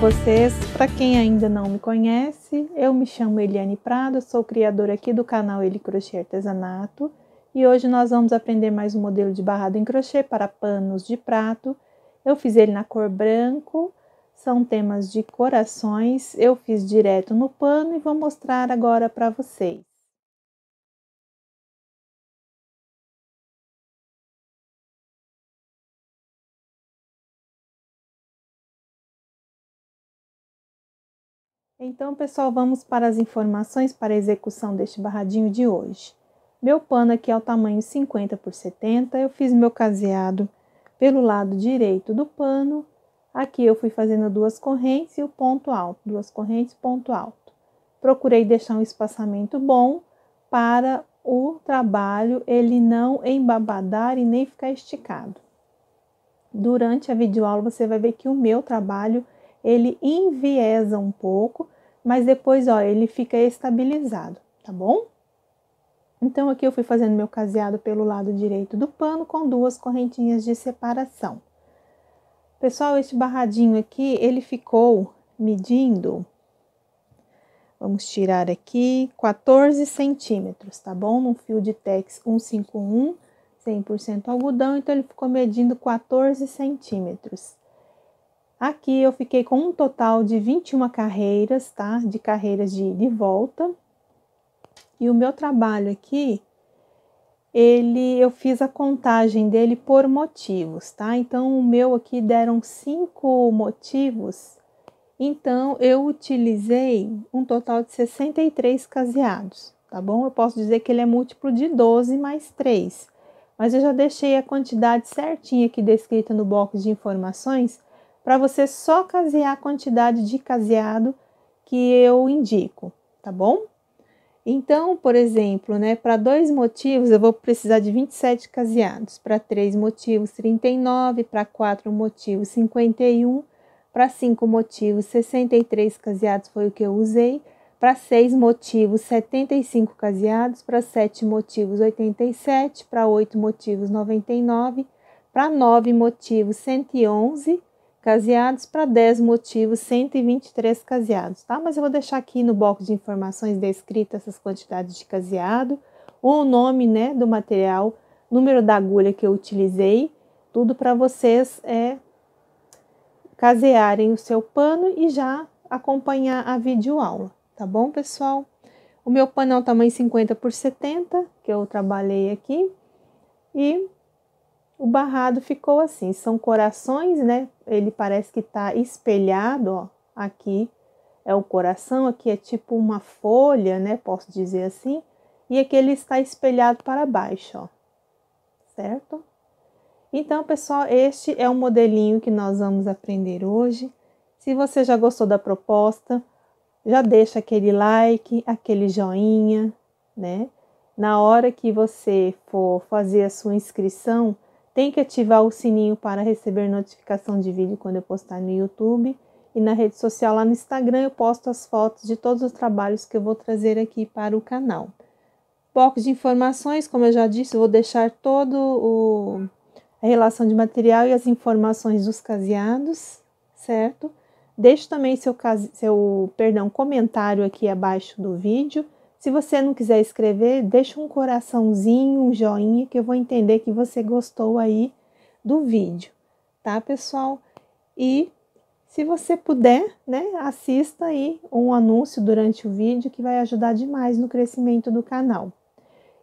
com vocês. Para quem ainda não me conhece, eu me chamo Eliane Prado, sou criadora aqui do canal Eli Crochê Artesanato e hoje nós vamos aprender mais um modelo de barrado em crochê para panos de prato. Eu fiz ele na cor branco, são temas de corações, eu fiz direto no pano e vou mostrar agora para vocês. Então, pessoal, vamos para as informações para a execução deste barradinho de hoje. Meu pano aqui é o tamanho 50 por 70, eu fiz meu caseado pelo lado direito do pano. Aqui eu fui fazendo duas correntes e o ponto alto, duas correntes, ponto alto. Procurei deixar um espaçamento bom para o trabalho ele não embabadar e nem ficar esticado. Durante a videoaula você vai ver que o meu trabalho ele enviesa um pouco, mas depois, ó, ele fica estabilizado, tá bom? Então, aqui eu fui fazendo meu caseado pelo lado direito do pano com duas correntinhas de separação. Pessoal, este barradinho aqui, ele ficou medindo, vamos tirar aqui, 14 centímetros, tá bom? Num fio de tex 151, 100% algodão, então ele ficou medindo 14 centímetros. Aqui eu fiquei com um total de 21 carreiras, tá? De carreiras de ida e volta. E o meu trabalho aqui, ele eu fiz a contagem dele por motivos, tá? Então o meu aqui deram cinco motivos. Então eu utilizei um total de 63 caseados, tá bom? Eu posso dizer que ele é múltiplo de 12 mais 3. Mas eu já deixei a quantidade certinha aqui descrita no bloco de informações para você só casear a quantidade de caseado que eu indico, tá bom? Então, por exemplo, né, para dois motivos eu vou precisar de 27 caseados, para três motivos 39, para quatro motivos 51, para cinco motivos 63 caseados foi o que eu usei, para seis motivos 75 caseados, para sete motivos 87, para oito motivos 99, para nove motivos 111 caseados para 10 motivos, 123 caseados, tá? Mas eu vou deixar aqui no bloco de informações descrita essas quantidades de caseado, o nome, né, do material, número da agulha que eu utilizei, tudo para vocês é casearem o seu pano e já acompanhar a videoaula, tá bom, pessoal? O meu pano é o tamanho 50 por 70, que eu trabalhei aqui, e o barrado ficou assim, são corações, né? Ele parece que está espelhado, ó, aqui é o coração, aqui é tipo uma folha, né? Posso dizer assim, e aqui ele está espelhado para baixo, ó, certo? Então, pessoal, este é o modelinho que nós vamos aprender hoje. Se você já gostou da proposta, já deixa aquele like, aquele joinha, né? Na hora que você for fazer a sua inscrição, tem que ativar o sininho para receber notificação de vídeo quando eu postar no YouTube e na rede social lá no Instagram eu posto as fotos de todos os trabalhos que eu vou trazer aqui para o canal. Blocos de informações, como eu já disse, eu vou deixar todo o a relação de material e as informações dos caseados, certo? Deixe também seu, case, seu perdão, comentário aqui abaixo do vídeo se você não quiser escrever, deixa um coraçãozinho, um joinha, que eu vou entender que você gostou aí do vídeo, tá, pessoal? E se você puder, né, assista aí um anúncio durante o vídeo que vai ajudar demais no crescimento do canal.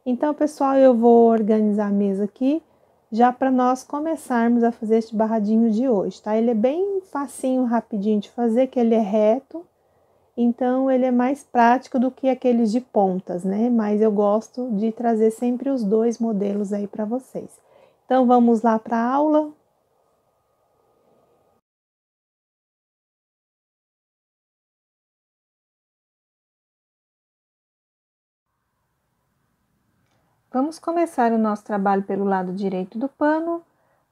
Então, pessoal, eu vou organizar a mesa aqui já para nós começarmos a fazer este barradinho de hoje, tá? Ele é bem facinho, rapidinho de fazer, que ele é reto, então ele é mais prático do que aqueles de pontas, né? Mas eu gosto de trazer sempre os dois modelos aí para vocês. Então vamos lá para a aula. Vamos começar o nosso trabalho pelo lado direito do pano.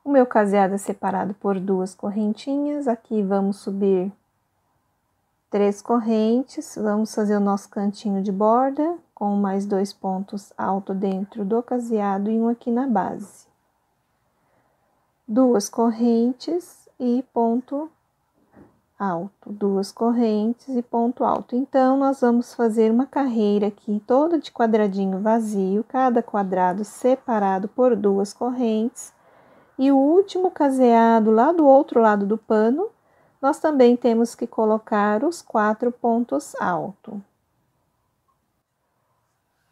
O meu caseado é separado por duas correntinhas. Aqui vamos subir três correntes. Vamos fazer o nosso cantinho de borda com mais dois pontos alto dentro do caseado e um aqui na base. Duas correntes e ponto alto, duas correntes e ponto alto. Então, nós vamos fazer uma carreira aqui toda de quadradinho vazio, cada quadrado separado por duas correntes. E o último caseado lá do outro lado do pano, nós também temos que colocar os quatro pontos alto.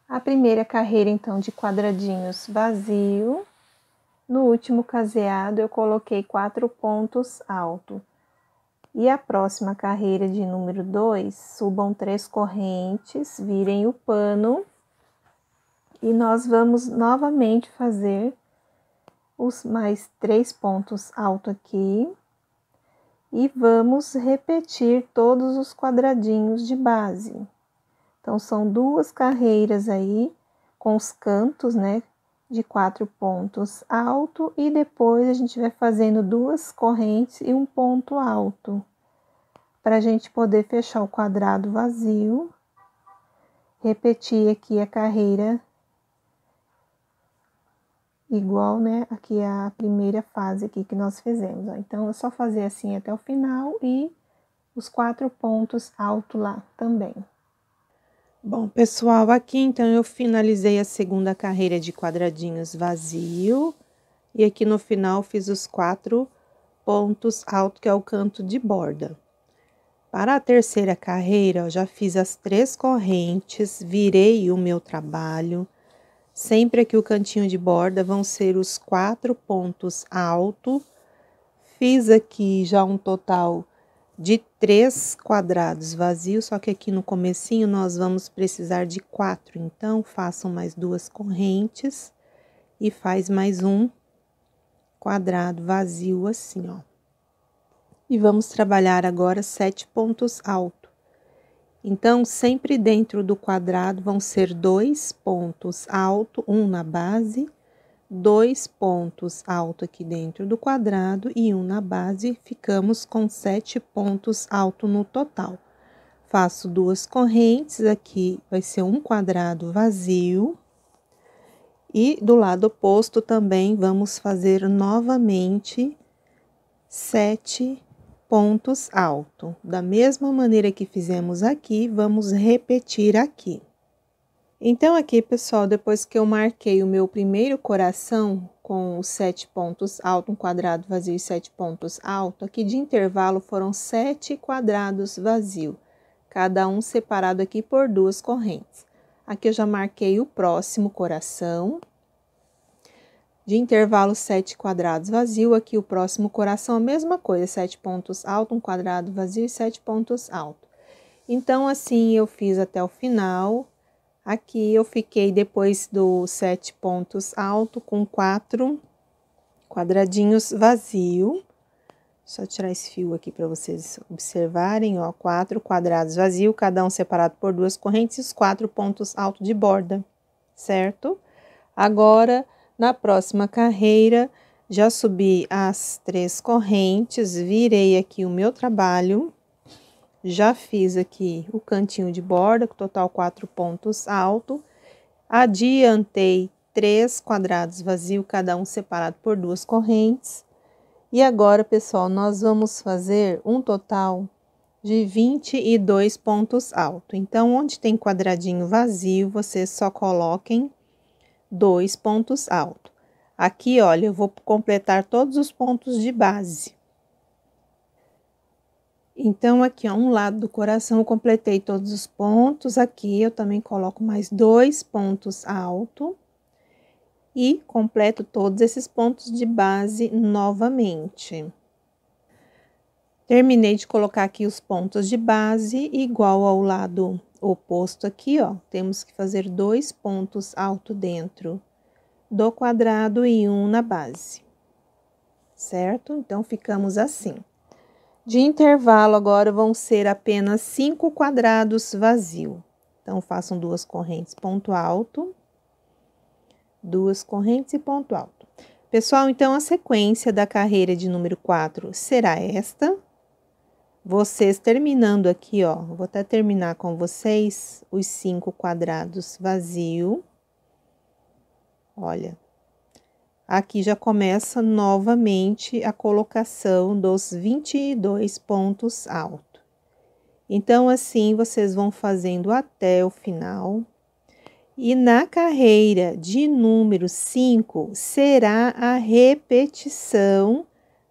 A primeira carreira, então, de quadradinhos vazio. No último caseado, eu coloquei quatro pontos alto. E a próxima carreira de número 2, subam três correntes, virem o pano. E nós vamos novamente fazer os mais três pontos alto aqui e vamos repetir todos os quadradinhos de base. Então, são duas carreiras aí com os cantos, né? De quatro pontos alto, e depois a gente vai fazendo duas correntes e um ponto alto, para a gente poder fechar o quadrado vazio. Repetir aqui a carreira igual, né, aqui a primeira fase aqui que nós fizemos. Ó. Então, é só fazer assim até o final e os quatro pontos alto lá também. Bom, pessoal, aqui então eu finalizei a segunda carreira de quadradinhos vazio. E aqui no final fiz os quatro pontos alto que é o canto de borda. Para a terceira carreira, eu já fiz as três correntes, virei o meu trabalho Sempre aqui o cantinho de borda vão ser os quatro pontos alto. Fiz aqui já um total de três quadrados vazios, só que aqui no comecinho nós vamos precisar de quatro. Então, façam mais duas correntes e faz mais um quadrado vazio assim, ó. E vamos trabalhar agora sete pontos altos. Então, sempre dentro do quadrado vão ser dois pontos alto, um na base, dois pontos alto aqui dentro do quadrado e um na base, ficamos com sete pontos alto no total. Faço duas correntes, aqui vai ser um quadrado vazio. E do lado oposto também vamos fazer novamente sete pontos alto. Da mesma maneira que fizemos aqui, vamos repetir aqui. Então, aqui, pessoal, depois que eu marquei o meu primeiro coração com os sete pontos alto, um quadrado vazio e sete pontos alto, aqui de intervalo foram sete quadrados vazio, cada um separado aqui por duas correntes. Aqui eu já marquei o próximo coração, de intervalo 7 quadrados vazio. Aqui o próximo coração, a mesma coisa, 7 pontos alto, um quadrado vazio e 7 pontos alto. Então, assim eu fiz até o final. Aqui eu fiquei depois dos 7 pontos alto com 4 quadradinhos vazio. Só tirar esse fio aqui para vocês observarem, ó, quatro quadrados vazio, cada um separado por duas correntes e os quatro pontos altos de borda, certo? Agora, na próxima carreira, já subi as três correntes, virei aqui o meu trabalho, já fiz aqui o cantinho de borda, com total quatro pontos alto, adiantei três quadrados vazios, cada um separado por duas correntes. E agora, pessoal, nós vamos fazer um total de 22 pontos altos. Então, onde tem quadradinho vazio, vocês só coloquem dois pontos altos. Aqui, olha, eu vou completar todos os pontos de base. Então, aqui, ó, um lado do coração eu completei todos os pontos. Aqui, eu também coloco mais dois pontos alto. E completo todos esses pontos de base novamente. Terminei de colocar aqui os pontos de base, igual ao lado oposto aqui, ó, temos que fazer dois pontos alto dentro do quadrado e um na base, certo? Então, ficamos assim. De intervalo, agora, vão ser apenas cinco quadrados vazio. Então, façam duas correntes ponto alto, duas correntes e ponto alto. Pessoal, então, a sequência da carreira de número 4 será esta vocês terminando aqui, ó, vou até terminar com vocês os cinco quadrados vazio. Olha, aqui já começa novamente a colocação dos 22 pontos altos. Então, assim, vocês vão fazendo até o final. E na carreira de número 5, será a repetição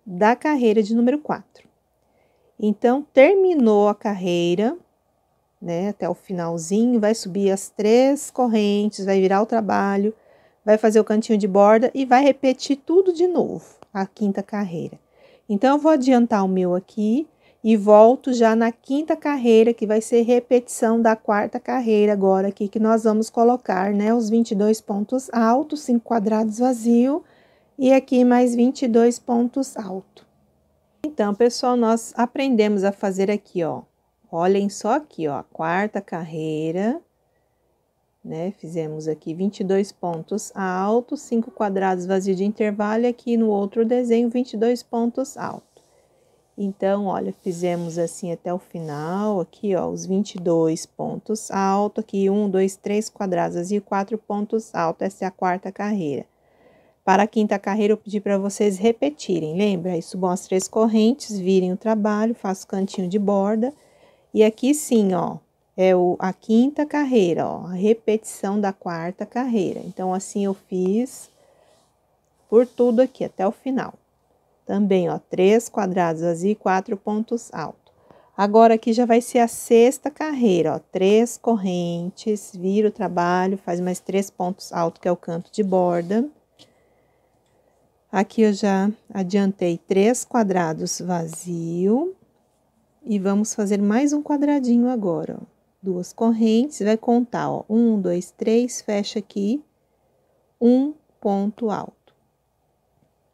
da carreira de número 4. Então, terminou a carreira, né, até o finalzinho, vai subir as três correntes, vai virar o trabalho, vai fazer o cantinho de borda e vai repetir tudo de novo, a quinta carreira. Então, eu vou adiantar o meu aqui e volto já na quinta carreira, que vai ser repetição da quarta carreira agora aqui, que nós vamos colocar, né, os 22 pontos altos, cinco quadrados vazio, e aqui mais 22 pontos altos. Então, pessoal, nós aprendemos a fazer aqui, ó. Olhem só aqui, ó, a quarta carreira, né? Fizemos aqui 22 pontos altos, 5 quadrados vazios de intervalo e aqui no outro desenho 22 pontos altos. Então, olha, fizemos assim até o final, aqui, ó, os 22 pontos altos, aqui 1, 2, 3 quadrados vazios, 4 pontos altos, essa é a quarta carreira. Para a quinta carreira, eu pedi para vocês repetirem, lembra? Isso, subam as três correntes, virem o trabalho, faço cantinho de borda. E aqui sim, ó, é o, a quinta carreira, ó, a repetição da quarta carreira. Então, assim eu fiz por tudo aqui, até o final. Também, ó, três quadrados vazios e quatro pontos altos. Agora, aqui já vai ser a sexta carreira, ó, três correntes, vira o trabalho, faz mais três pontos altos, que é o canto de borda. Aqui eu já adiantei três quadrados vazio. E vamos fazer mais um quadradinho agora, ó. Duas correntes, vai contar, ó. Um, dois, três, fecha aqui. Um ponto alto.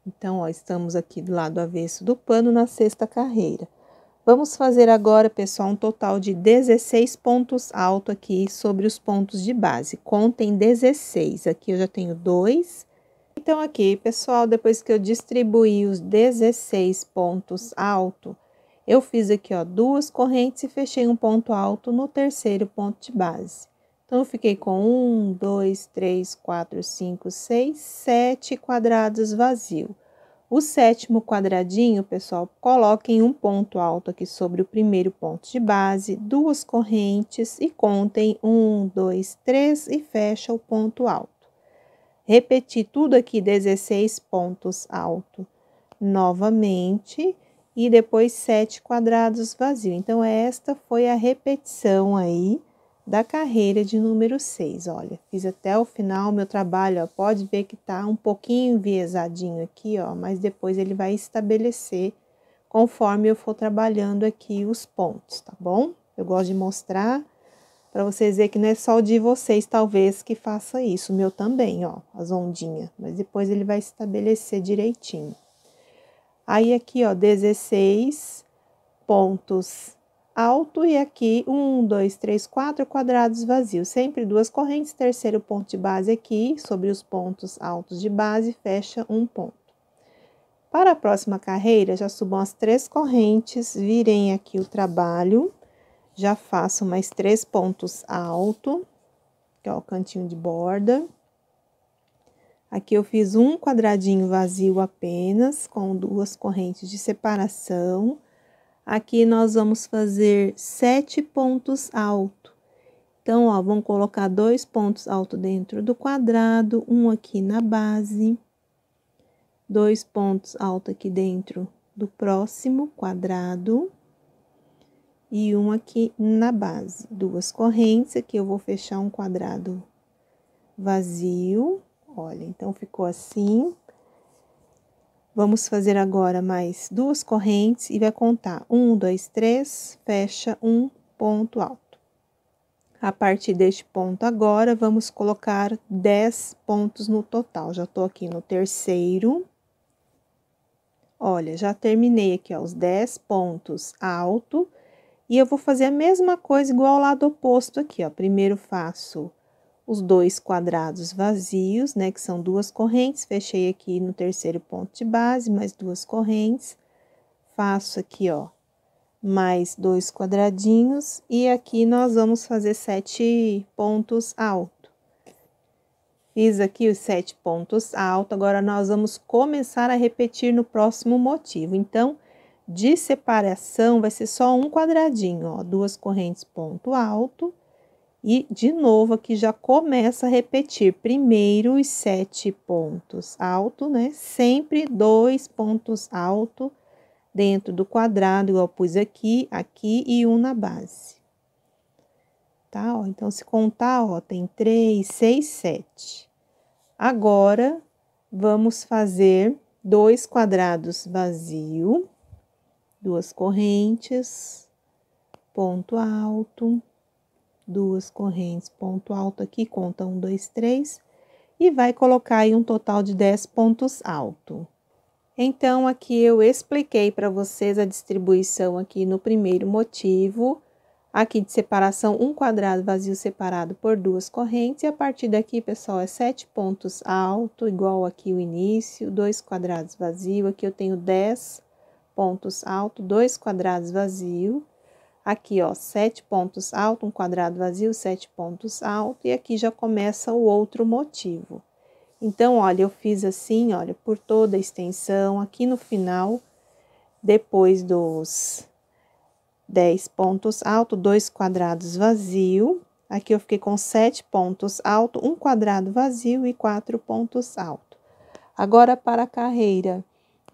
Então, ó, estamos aqui do lado avesso do pano na sexta carreira. Vamos fazer agora, pessoal, um total de 16 pontos alto aqui sobre os pontos de base. Contem 16. Aqui eu já tenho dois, então, aqui, pessoal, depois que eu distribuí os 16 pontos alto, eu fiz aqui, ó, duas correntes e fechei um ponto alto no terceiro ponto de base. Então, eu fiquei com um, dois, três, quatro, cinco, seis, sete quadrados vazio. O sétimo quadradinho, pessoal, coloquem um ponto alto aqui sobre o primeiro ponto de base, duas correntes e contem um, dois, três e fecha o ponto alto. Repeti tudo aqui, 16 pontos alto novamente e depois sete quadrados vazio. Então, esta foi a repetição aí da carreira de número 6. Olha, fiz até o final meu trabalho, ó, pode ver que tá um pouquinho enviesadinho aqui, ó, mas depois ele vai estabelecer conforme eu for trabalhando aqui os pontos, tá bom? Eu gosto de mostrar para vocês verem que não é só o de vocês, talvez, que faça isso. O meu também, ó, as ondinhas. Mas depois ele vai estabelecer direitinho. Aí aqui, ó, 16 pontos alto e aqui um, dois, três, quatro quadrados vazios. Sempre duas correntes, terceiro ponto de base aqui, sobre os pontos altos de base, fecha um ponto. Para a próxima carreira, já subam as três correntes, virem aqui o trabalho já faço mais três pontos alto, que é o cantinho de borda. Aqui eu fiz um quadradinho vazio apenas, com duas correntes de separação. Aqui nós vamos fazer sete pontos alto. Então, ó, vão colocar dois pontos alto dentro do quadrado, um aqui na base, dois pontos alto aqui dentro do próximo quadrado e um aqui na base. Duas correntes, aqui eu vou fechar um quadrado vazio. Olha, então ficou assim. Vamos fazer agora mais duas correntes e vai contar um, dois, três, fecha um ponto alto. A partir deste ponto agora, vamos colocar dez pontos no total. Já tô aqui no terceiro. Olha, já terminei aqui, ó, os dez pontos alto e eu vou fazer a mesma coisa igual ao lado oposto aqui, ó. Primeiro faço os dois quadrados vazios, né, que são duas correntes, fechei aqui no terceiro ponto de base, mais duas correntes. Faço aqui, ó, mais dois quadradinhos e aqui nós vamos fazer sete pontos alto. Fiz aqui os sete pontos alto, agora nós vamos começar a repetir no próximo motivo. Então, de separação vai ser só um quadradinho, ó, duas correntes ponto alto. E de novo aqui já começa a repetir primeiro os sete pontos alto, né? Sempre dois pontos alto dentro do quadrado, igual eu pus aqui, aqui e um na base. Tá? Ó, então, se contar, ó, tem três, seis, sete. Agora, vamos fazer dois quadrados vazio duas correntes, ponto alto, duas correntes, ponto alto aqui, conta um, dois, três, e vai colocar aí um total de dez pontos alto. Então, aqui eu expliquei para vocês a distribuição aqui no primeiro motivo, aqui de separação, um quadrado vazio separado por duas correntes, e a partir daqui, pessoal, é sete pontos alto, igual aqui o início, dois quadrados vazio, aqui eu tenho dez pontos alto, dois quadrados vazio. Aqui, ó, sete pontos alto, um quadrado vazio, sete pontos alto. E aqui já começa o outro motivo. Então, olha, eu fiz assim, olha, por toda a extensão. Aqui no final, depois dos dez pontos alto, dois quadrados vazio. Aqui eu fiquei com sete pontos alto, um quadrado vazio e quatro pontos alto. Agora, para a carreira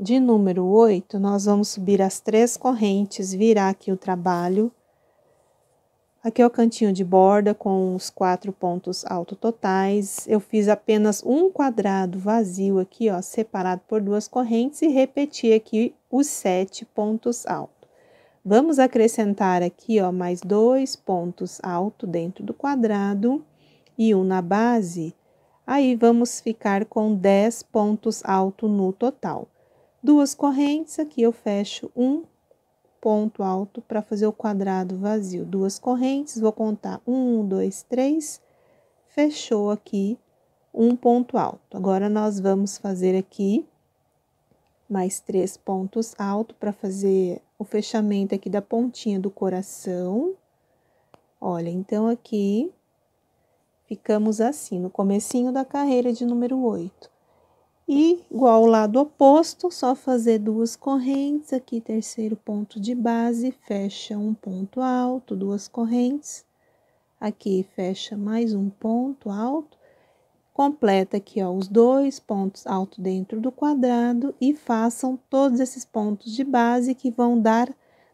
de número 8, nós vamos subir as três correntes, virar aqui o trabalho. Aqui é o cantinho de borda com os quatro pontos alto totais. Eu fiz apenas um quadrado vazio aqui, ó, separado por duas correntes e repeti aqui os sete pontos alto. Vamos acrescentar aqui, ó, mais dois pontos alto dentro do quadrado e um na base. Aí, vamos ficar com dez pontos alto no total duas correntes, aqui eu fecho um ponto alto para fazer o quadrado vazio, duas correntes, vou contar um, dois, três, fechou aqui um ponto alto. Agora, nós vamos fazer aqui mais três pontos altos para fazer o fechamento aqui da pontinha do coração. Olha, então, aqui ficamos assim, no comecinho da carreira de número 8. E igual ao lado oposto, só fazer duas correntes, aqui terceiro ponto de base, fecha um ponto alto, duas correntes. Aqui fecha mais um ponto alto, completa aqui ó, os dois pontos alto dentro do quadrado e façam todos esses pontos de base que vão dar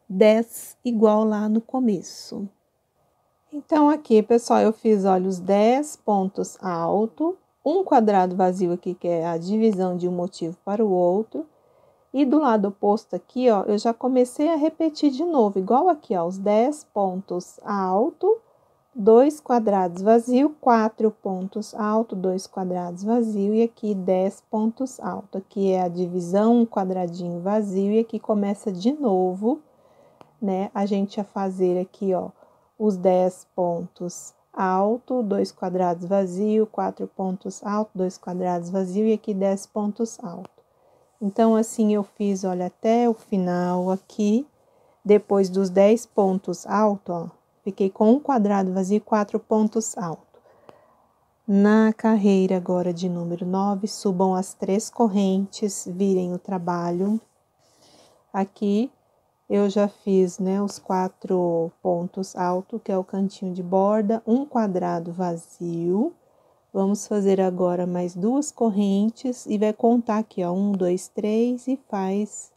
10 igual lá no começo. Então, aqui, pessoal, eu fiz, olha, os 10 pontos alto um quadrado vazio aqui, que é a divisão de um motivo para o outro. E do lado oposto aqui, ó, eu já comecei a repetir de novo, igual aqui, ó, os 10 pontos alto, dois quadrados vazio, quatro pontos alto, dois quadrados vazio, e aqui 10 pontos alto. Aqui é a divisão, um quadradinho vazio, e aqui começa de novo, né, a gente a fazer aqui, ó, os 10 pontos alto, dois quadrados vazio, quatro pontos alto, dois quadrados vazio e aqui dez pontos alto. Então, assim eu fiz, olha, até o final aqui, depois dos dez pontos alto, ó, fiquei com um quadrado vazio, quatro pontos alto. Na carreira agora de número 9, subam as três correntes, virem o trabalho. Aqui eu já fiz né, os quatro pontos alto, que é o cantinho de borda, um quadrado vazio. Vamos fazer agora mais duas correntes e vai contar aqui, ó, um, dois, três e faz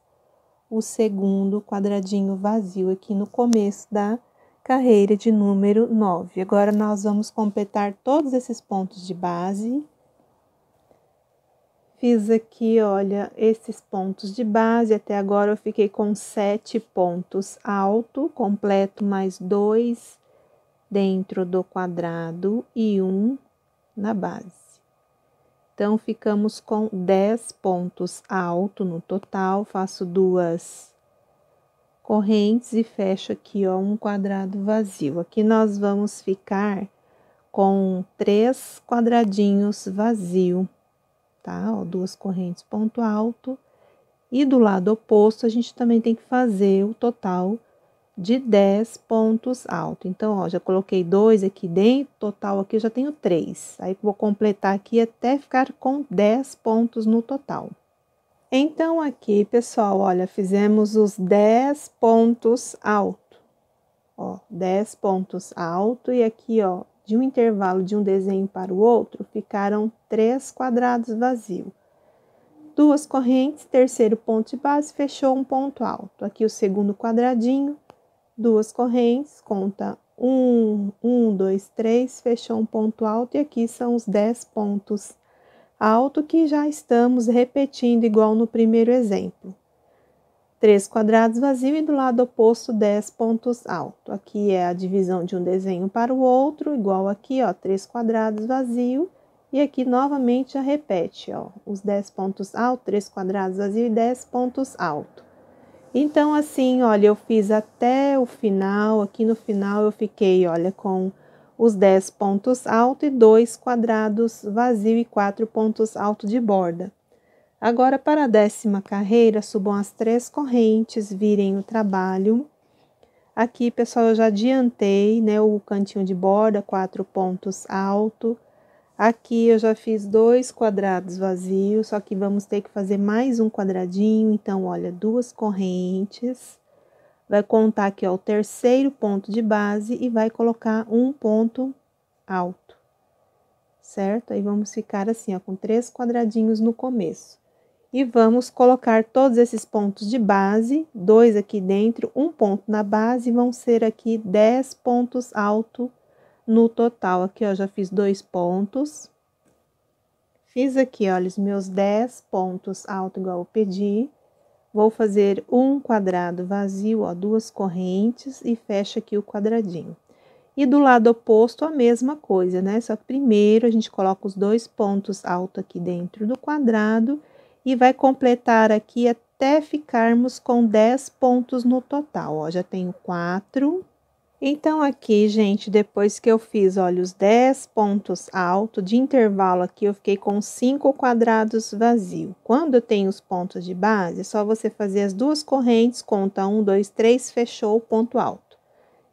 o segundo quadradinho vazio aqui no começo da carreira de número 9. Agora, nós vamos completar todos esses pontos de base Fiz aqui, olha, esses pontos de base. Até agora eu fiquei com sete pontos alto, completo mais dois dentro do quadrado e um na base. Então, ficamos com dez pontos alto no total, faço duas correntes e fecho aqui, ó, um quadrado vazio. Aqui nós vamos ficar com três quadradinhos vazio tá? Ó, duas correntes, ponto alto. E do lado oposto, a gente também tem que fazer o total de 10 pontos altos. Então, ó, já coloquei dois aqui dentro, total aqui eu já tenho três. Aí, vou completar aqui até ficar com 10 pontos no total. Então, aqui, pessoal, olha, fizemos os 10 pontos alto. Ó, 10 pontos alto e aqui, ó, de um intervalo de um desenho para o outro, ficaram três quadrados vazios. Duas correntes, terceiro ponto de base, fechou um ponto alto. Aqui o segundo quadradinho, duas correntes, conta um um dois três fechou um ponto alto. E aqui são os dez pontos alto que já estamos repetindo igual no primeiro exemplo três quadrados vazios e do lado oposto 10 pontos altos. Aqui é a divisão de um desenho para o outro, igual aqui, ó, três quadrados vazio. E aqui novamente já repete, ó, os 10 pontos altos, três quadrados vazio e 10 pontos altos. Então, assim, olha, eu fiz até o final, aqui no final eu fiquei, olha, com os 10 pontos altos e dois quadrados vazio e quatro pontos altos de borda. Agora, para a décima carreira, subam as três correntes, virem o trabalho. Aqui, pessoal, eu já adiantei, né, o cantinho de borda, quatro pontos alto. Aqui eu já fiz dois quadrados vazios, só que vamos ter que fazer mais um quadradinho. Então, olha, duas correntes. Vai contar aqui, ó, o terceiro ponto de base e vai colocar um ponto alto, certo? Aí, vamos ficar assim, ó, com três quadradinhos no começo e vamos colocar todos esses pontos de base, dois aqui dentro, um ponto na base, vão ser aqui 10 pontos alto no total. Aqui, ó, já fiz dois pontos. Fiz aqui, olha, os meus 10 pontos alto igual eu pedi. Vou fazer um quadrado vazio, ó, duas correntes e fecha aqui o quadradinho. E do lado oposto a mesma coisa, né? Só que primeiro a gente coloca os dois pontos alto aqui dentro do quadrado e vai completar aqui até ficarmos com 10 pontos no total, ó, já tenho 4. Então, aqui, gente, depois que eu fiz, olha, os 10 pontos alto de intervalo aqui, eu fiquei com 5 quadrados vazio. Quando eu tenho os pontos de base, é só você fazer as duas correntes, conta 1, 2, 3, fechou o ponto alto.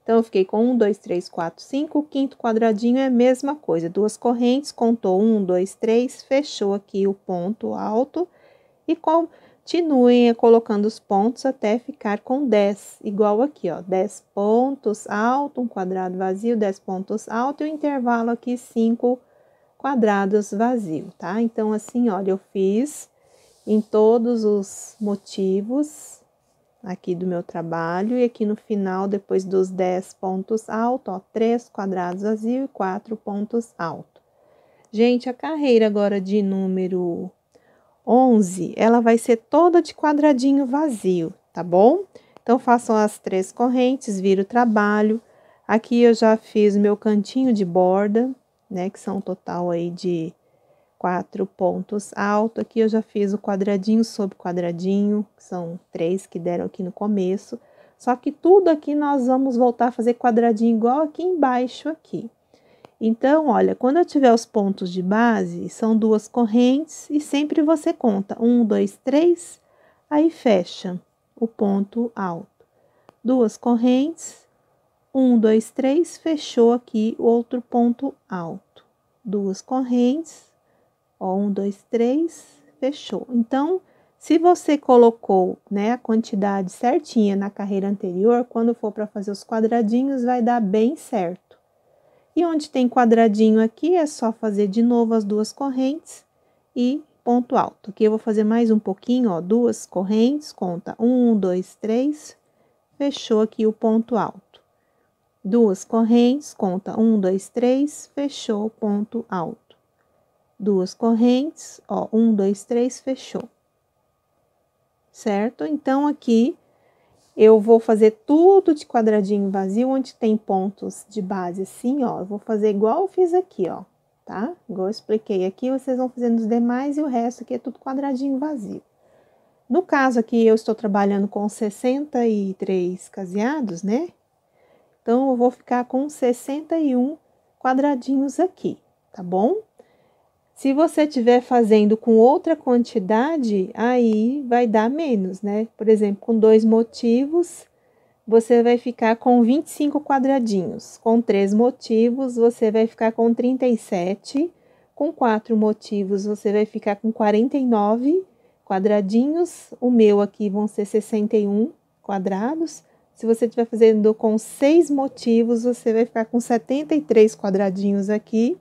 Então, eu fiquei com 1, 2, 3, 4, 5, o quinto quadradinho é a mesma coisa, duas correntes, contou 1, 2, 3, fechou aqui o ponto alto, e continuem colocando os pontos até ficar com 10, igual aqui, ó, 10 pontos alto, um quadrado vazio, 10 pontos alto e o um intervalo aqui 5 quadrados vazio, tá? Então, assim, olha, eu fiz em todos os motivos aqui do meu trabalho e aqui no final, depois dos 10 pontos alto, ó, 3 quadrados vazio e 4 pontos alto. Gente, a carreira agora de número 11, ela vai ser toda de quadradinho vazio, tá bom? Então, façam as três correntes, vira o trabalho. Aqui eu já fiz meu cantinho de borda, né, que são um total aí de quatro pontos altos. Aqui eu já fiz o quadradinho sobre quadradinho, que são três que deram aqui no começo. Só que tudo aqui nós vamos voltar a fazer quadradinho igual aqui embaixo aqui. Então, olha, quando eu tiver os pontos de base, são duas correntes e sempre você conta um, dois, três, aí fecha o ponto alto. Duas correntes, um, dois, três, fechou aqui o outro ponto alto. Duas correntes, ó, um, dois, três, fechou. Então, se você colocou né, a quantidade certinha na carreira anterior, quando for para fazer os quadradinhos, vai dar bem certo. E onde tem quadradinho aqui, é só fazer de novo as duas correntes e ponto alto. Aqui eu vou fazer mais um pouquinho, ó, duas correntes, conta um, dois, três, fechou aqui o ponto alto. Duas correntes, conta um, dois, três, fechou o ponto alto. Duas correntes, ó, um, dois, três, fechou. Certo? Então, aqui eu vou fazer tudo de quadradinho vazio, onde tem pontos de base assim, ó. Eu vou fazer igual eu fiz aqui, ó, tá? Igual eu expliquei aqui, vocês vão fazendo os demais e o resto aqui é tudo quadradinho vazio. No caso aqui, eu estou trabalhando com 63 caseados, né? Então, eu vou ficar com 61 quadradinhos aqui, tá bom? Se você estiver fazendo com outra quantidade, aí vai dar menos, né? Por exemplo, com dois motivos, você vai ficar com 25 quadradinhos. Com três motivos, você vai ficar com 37. Com quatro motivos, você vai ficar com 49 quadradinhos. O meu aqui vão ser 61 quadrados. Se você estiver fazendo com seis motivos, você vai ficar com 73 quadradinhos aqui.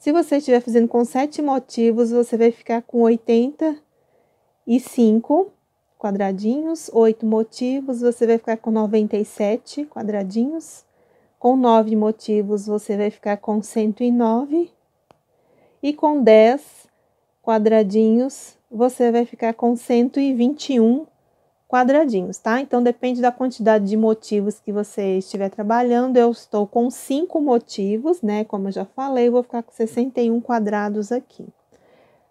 Se você estiver fazendo com sete motivos, você vai ficar com 85 quadradinhos, oito motivos, você vai ficar com 97 quadradinhos. Com nove motivos, você vai ficar com 109. E com 10 quadradinhos, você vai ficar com 121 quadradinhos, tá? Então, depende da quantidade de motivos que você estiver trabalhando. Eu estou com cinco motivos, né? Como eu já falei, vou ficar com 61 quadrados aqui.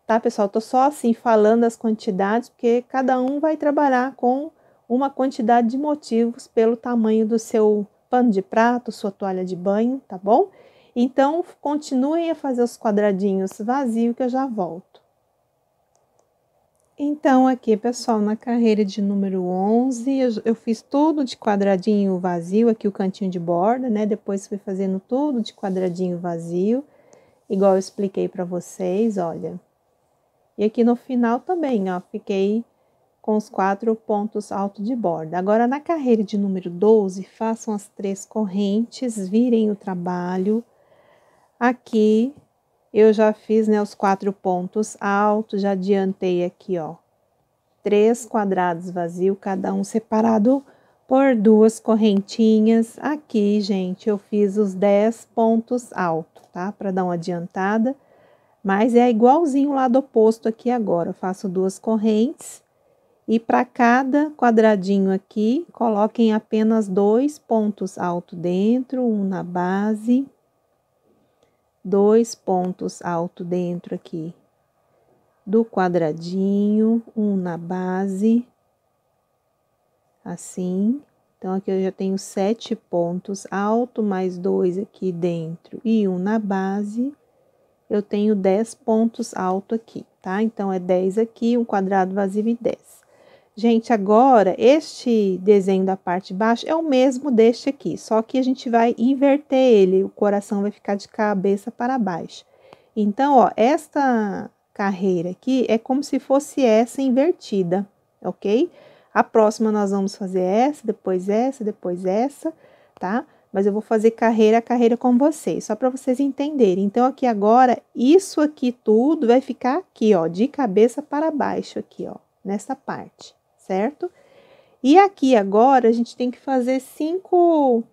Tá, pessoal? Tô só assim falando as quantidades, porque cada um vai trabalhar com uma quantidade de motivos pelo tamanho do seu pano de prato, sua toalha de banho, tá bom? Então, continuem a fazer os quadradinhos vazios que eu já volto. Então, aqui, pessoal, na carreira de número 11, eu, eu, fiz tudo de quadradinho vazio, aqui o cantinho de borda, né? Depois fui fazendo tudo de quadradinho vazio, igual eu expliquei para vocês, olha. E aqui no final também, ó, fiquei com os quatro pontos altos de borda. Agora, na carreira de número 12, façam as três correntes, virem o trabalho. Aqui, eu já fiz né, os quatro pontos altos, já adiantei aqui, ó. Três quadrados vazios, cada um separado por duas correntinhas. Aqui, gente, eu fiz os dez pontos altos, tá? Para dar uma adiantada. Mas é igualzinho o lado oposto aqui agora. Eu faço duas correntes. E para cada quadradinho aqui, coloquem apenas dois pontos altos dentro, um na base dois pontos alto dentro aqui do quadradinho, um na base, assim. Então, aqui eu já tenho sete pontos alto, mais dois aqui dentro e um na base. Eu tenho dez pontos alto aqui, tá? Então, é dez aqui, um quadrado vazio e dez. Gente, agora este desenho da parte de baixo é o mesmo deste aqui, só que a gente vai inverter ele, o coração vai ficar de cabeça para baixo. Então, ó, esta carreira aqui é como se fosse essa invertida, ok? A próxima nós vamos fazer essa, depois essa, depois essa, tá? Mas eu vou fazer carreira a carreira com vocês, só para vocês entenderem. Então, aqui agora, isso aqui tudo vai ficar aqui, ó, de cabeça para baixo aqui, ó, nessa parte certo? E aqui agora a gente tem que fazer cinco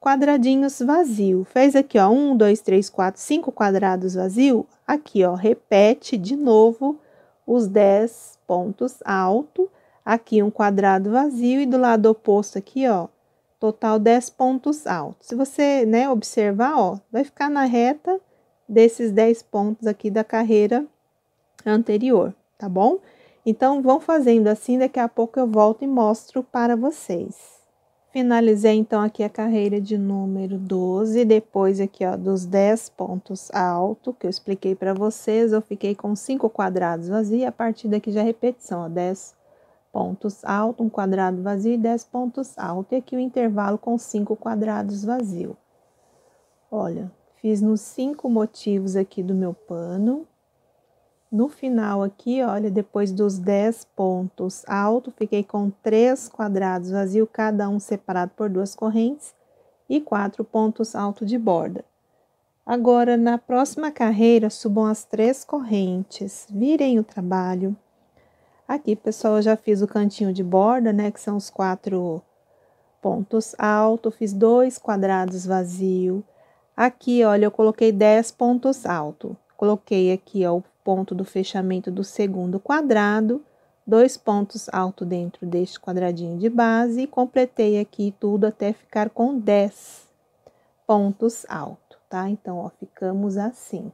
quadradinhos vazio. Fez aqui, ó, um, dois, três, quatro, cinco quadrados vazio. Aqui, ó, repete de novo os dez pontos alto. Aqui um quadrado vazio e do lado oposto aqui, ó, total dez pontos altos. Se você, né, observar, ó, vai ficar na reta desses dez pontos aqui da carreira anterior, tá bom? Então vão fazendo assim, daqui a pouco eu volto e mostro para vocês. Finalizei então aqui a carreira de número 12, depois aqui ó, dos 10 pontos alto que eu expliquei para vocês, eu fiquei com 5 quadrados vazios, a partir daqui já é repetição, ó, 10 pontos alto, um quadrado vazio e 10 pontos alto, e aqui o intervalo com 5 quadrados vazio. Olha, fiz nos cinco motivos aqui do meu pano, no final aqui, olha, depois dos 10 pontos alto, fiquei com três quadrados vazios, cada um separado por duas correntes, e quatro pontos alto de borda. Agora, na próxima carreira, subam as três correntes, virem o trabalho. Aqui, pessoal, eu já fiz o cantinho de borda, né, que são os quatro pontos altos, fiz dois quadrados vazio. Aqui, olha, eu coloquei 10 pontos alto. Coloquei aqui, ó, o ponto do fechamento do segundo quadrado, dois pontos alto dentro deste quadradinho de base e completei aqui tudo até ficar com 10 pontos alto, tá? Então, ó, ficamos assim.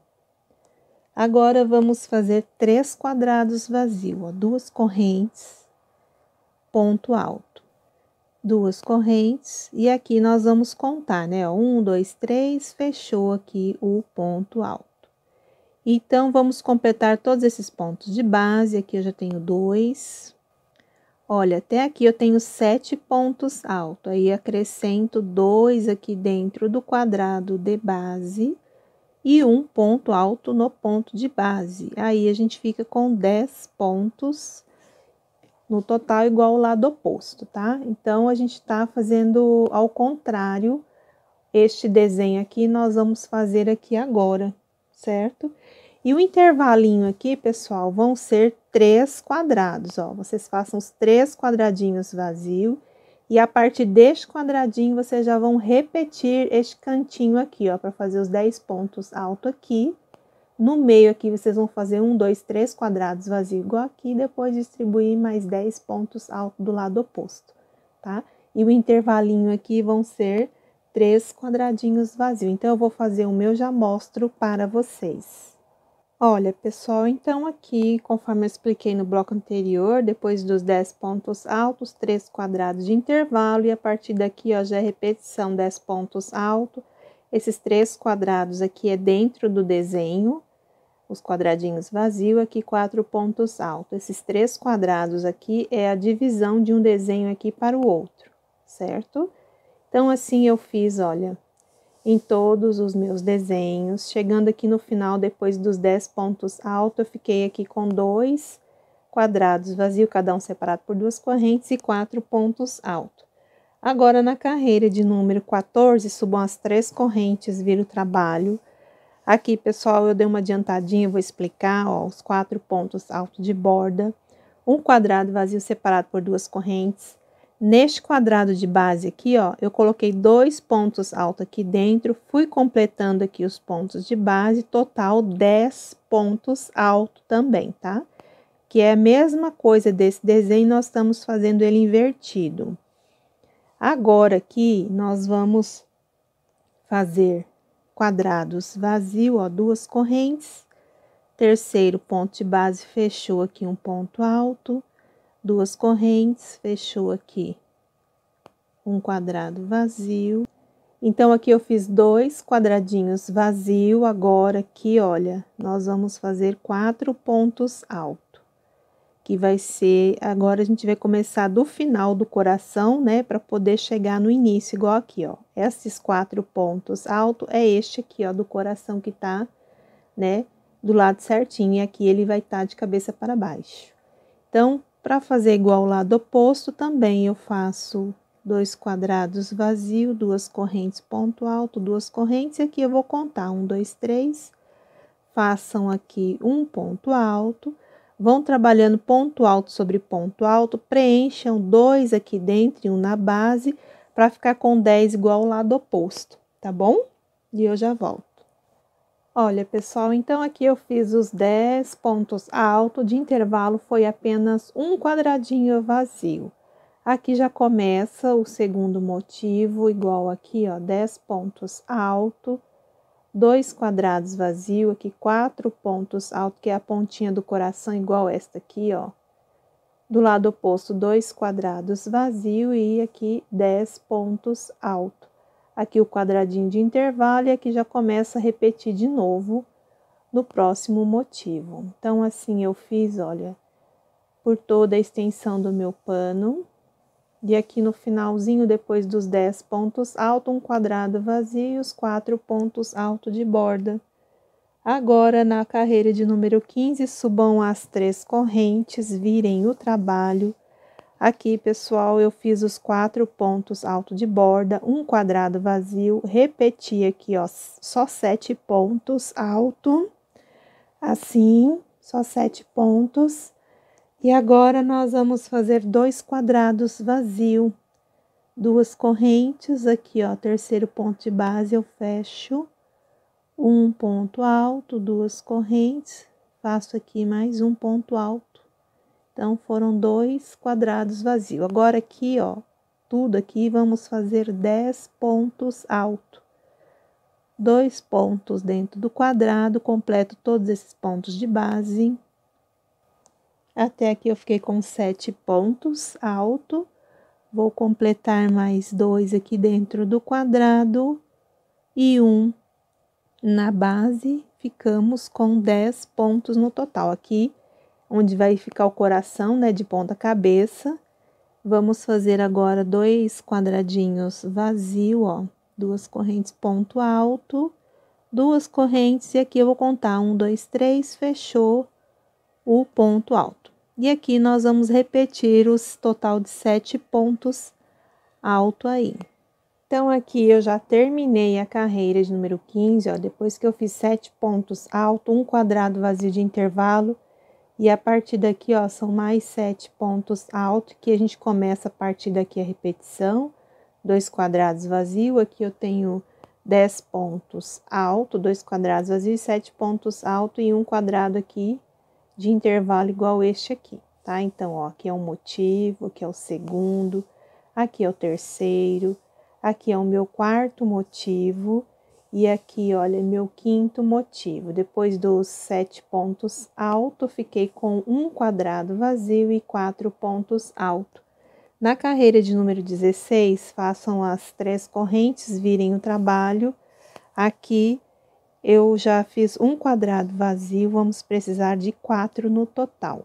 Agora, vamos fazer três quadrados vazios, ó, duas correntes, ponto alto, duas correntes, e aqui nós vamos contar, né? um, dois, três, fechou aqui o ponto alto. Então, vamos completar todos esses pontos de base. Aqui eu já tenho dois. Olha, até aqui eu tenho sete pontos altos. Aí, acrescento dois aqui dentro do quadrado de base e um ponto alto no ponto de base. Aí, a gente fica com dez pontos no total igual ao lado oposto, tá? Então, a gente está fazendo ao contrário este desenho aqui, nós vamos fazer aqui agora, certo? Certo? E o intervalinho aqui, pessoal, vão ser três quadrados, ó. Vocês façam os três quadradinhos vazio e a partir deste quadradinho vocês já vão repetir este cantinho aqui, ó, para fazer os dez pontos alto aqui. No meio aqui vocês vão fazer um, dois, três quadrados vazio igual aqui, depois distribuir mais dez pontos alto do lado oposto, tá? E o intervalinho aqui vão ser três quadradinhos vazio. Então eu vou fazer o meu já mostro para vocês. Olha, pessoal, então aqui, conforme eu expliquei no bloco anterior, depois dos 10 pontos altos, 3 quadrados de intervalo, e a partir daqui, ó, já é repetição, 10 pontos altos, esses três quadrados aqui é dentro do desenho, os quadradinhos vazios, aqui quatro pontos altos. Esses três quadrados aqui é a divisão de um desenho aqui para o outro, certo? Então, assim eu fiz, olha, em todos os meus desenhos. Chegando aqui no final, depois dos 10 pontos altos, eu fiquei aqui com dois quadrados vazios, cada um separado por duas correntes e quatro pontos altos. Agora, na carreira de número 14, subam as três correntes, vira o trabalho. Aqui, pessoal, eu dei uma adiantadinha, vou explicar, ó, os quatro pontos altos de borda, um quadrado vazio separado por duas correntes, Neste quadrado de base aqui, ó, eu coloquei dois pontos altos aqui dentro, fui completando aqui os pontos de base, total 10 pontos altos também, tá? Que é a mesma coisa desse desenho, nós estamos fazendo ele invertido. Agora aqui, nós vamos fazer quadrados vazio, ó, duas correntes. Terceiro ponto de base, fechou aqui um ponto alto duas correntes, fechou aqui um quadrado vazio. Então, aqui eu fiz dois quadradinhos vazio, agora aqui, olha, nós vamos fazer quatro pontos alto, que vai ser, agora a gente vai começar do final do coração, né, para poder chegar no início, igual aqui, ó. Esses quatro pontos alto é este aqui, ó, do coração que tá, né, do lado certinho, e aqui ele vai estar tá de cabeça para baixo. Então, para fazer igual ao lado oposto, também eu faço dois quadrados vazio, duas correntes, ponto alto, duas correntes. E aqui eu vou contar um, dois, três. Façam aqui um ponto alto. Vão trabalhando ponto alto sobre ponto alto, preencham dois aqui dentro e um na base, para ficar com 10 igual ao lado oposto, tá bom? E eu já volto. Olha, pessoal, então aqui eu fiz os 10 pontos alto de intervalo, foi apenas um quadradinho vazio. Aqui já começa o segundo motivo, igual aqui, ó, 10 pontos alto, dois quadrados vazio, aqui quatro pontos alto, que é a pontinha do coração, igual esta aqui, ó. Do lado oposto, dois quadrados vazio e aqui 10 pontos alto. Aqui o quadradinho de intervalo e aqui já começa a repetir de novo no próximo motivo. Então, assim eu fiz, olha, por toda a extensão do meu pano. E aqui no finalzinho, depois dos 10 pontos alto, um quadrado vazio e os quatro pontos alto de borda. Agora, na carreira de número 15, subam as três correntes, virem o trabalho Aqui, pessoal, eu fiz os quatro pontos alto de borda, um quadrado vazio, repeti aqui, ó, só sete pontos alto, assim, só sete pontos. E agora, nós vamos fazer dois quadrados vazio, duas correntes aqui, ó, terceiro ponto de base, eu fecho, um ponto alto, duas correntes, faço aqui mais um ponto alto então, foram dois quadrados vazios. Agora aqui, ó, tudo aqui, vamos fazer 10 pontos alto. Dois pontos dentro do quadrado, completo todos esses pontos de base. Até aqui eu fiquei com sete pontos alto. Vou completar mais dois aqui dentro do quadrado e um na base. Ficamos com 10 pontos no total. Aqui onde vai ficar o coração, né, de ponta cabeça. Vamos fazer agora dois quadradinhos vazio, ó, duas correntes ponto alto, duas correntes e aqui eu vou contar um, dois, três, fechou o ponto alto. E aqui nós vamos repetir os total de sete pontos alto aí. Então, aqui eu já terminei a carreira de número 15, ó, depois que eu fiz sete pontos alto, um quadrado vazio de intervalo, e a partir daqui, ó, são mais sete pontos altos que a gente começa a partir daqui a repetição. Dois quadrados vazio, aqui eu tenho dez pontos alto, dois quadrados vazios, sete pontos alto e um quadrado aqui de intervalo igual este aqui, tá? Então, ó, aqui é um motivo, aqui é o segundo, aqui é o terceiro, aqui é o meu quarto motivo, e aqui, olha, meu quinto motivo. Depois dos sete pontos alto, fiquei com um quadrado vazio e quatro pontos alto. Na carreira de número 16, façam as três correntes virem o trabalho. Aqui eu já fiz um quadrado vazio, vamos precisar de quatro no total.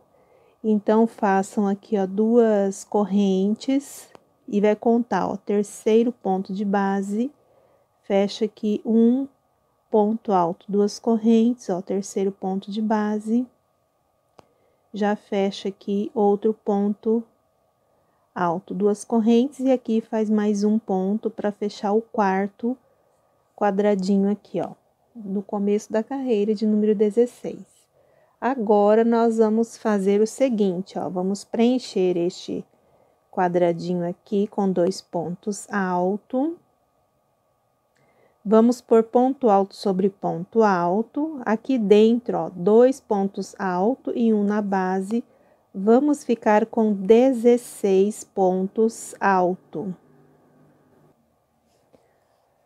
Então, façam aqui, ó, duas correntes e vai contar, ó, terceiro ponto de base fecha aqui um ponto alto, duas correntes, ó, terceiro ponto de base, já fecha aqui outro ponto alto, duas correntes, e aqui faz mais um ponto para fechar o quarto quadradinho aqui, ó, no começo da carreira de número 16. Agora, nós vamos fazer o seguinte, ó, vamos preencher este quadradinho aqui com dois pontos alto Vamos por ponto alto sobre ponto alto. Aqui dentro, ó, dois pontos alto e um na base. Vamos ficar com 16 pontos alto.